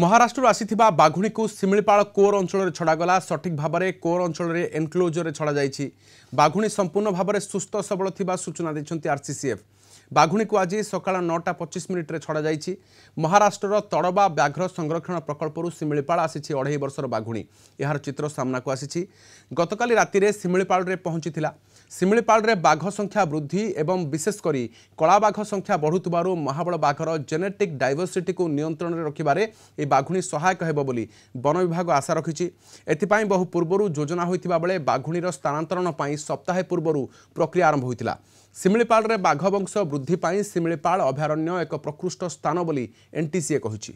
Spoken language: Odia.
ମହାରାଷ୍ଟ୍ରରୁ ଆସିଥିବା ବାଘୁଣୀକୁ ଶିମିଳିପାଳ କୋର୍ ଅଞ୍ଚଳରେ ଛଡ଼ାଗଲା ସଠିକ୍ ଭାବରେ କୋର୍ ଅଞ୍ଚଳରେ ଏନ୍କ୍ଲୋଜରରେ ଛଡ଼ାଯାଇଛି ବାଘୁଣୀ ସମ୍ପୂର୍ଣ୍ଣ ଭାବରେ ସୁସ୍ଥ ସବଳ ଥିବା ସୂଚନା ଦେଇଛନ୍ତି ଆର୍ସିସିଏଫ୍ ବାଘୁଣୀକୁ ଆଜି ସକାଳ ନଅଟା ପଚିଶ ମିନିଟ୍ରେ ଛଡ଼ାଯାଇଛି ମହାରାଷ୍ଟ୍ରର ତଡ଼ବା ବ୍ୟାଘ୍ର ସଂରକ୍ଷଣ ପ୍ରକଳ୍ପରୁ ଶିମିଳିପାଳ ଆସିଛି ଅଢ଼େଇ ବର୍ଷର ବାଘୁଣୀ ଏହାର ଚିତ୍ର ସାମ୍ନାକୁ ଆସିଛି ଗତକାଲି ରାତିରେ ଶିମିଳିପାଳରେ ପହଞ୍ଚିଥିଲା ଶିମିଳିପାଳରେ ବାଘ ସଂଖ୍ୟା ବୃଦ୍ଧି ଏବଂ ବିଶେଷ କରି କଳାବାଘ ସଂଖ୍ୟା ବଢ଼ୁଥିବାରୁ ମହାବଳ ବାଘର ଜେନେଟିକ୍ ଡାଇଭର୍ସିଟିକୁ ନିୟନ୍ତ୍ରଣରେ ରଖିବାରେ ଏହି ବାଘୁଣୀ ସହାୟକ ହେବ ବୋଲି ବନ ବିଭାଗ ଆଶା ରଖିଛି ଏଥିପାଇଁ ବହୁ ପୂର୍ବରୁ ଯୋଜନା ହୋଇଥିବା ବେଳେ ବାଘୁଣୀର ସ୍ଥାନାନ୍ତରଣ ପାଇଁ ସପ୍ତାହେ ପୂର୍ବରୁ ପ୍ରକ୍ରିୟା ଆରମ୍ଭ ହୋଇଥିଲା ଶିମିଳିପାଳରେ ବାଘ ବଂଶ ବୃଦ୍ଧି ପାଇଁ ଶିମିଳିପାଳ ଅଭୟାରଣ୍ୟ ଏକ ପ୍ରକୃଷ୍ଟ ସ୍ଥାନ ବୋଲି ଏନ୍ଟିସିଏ କହିଛି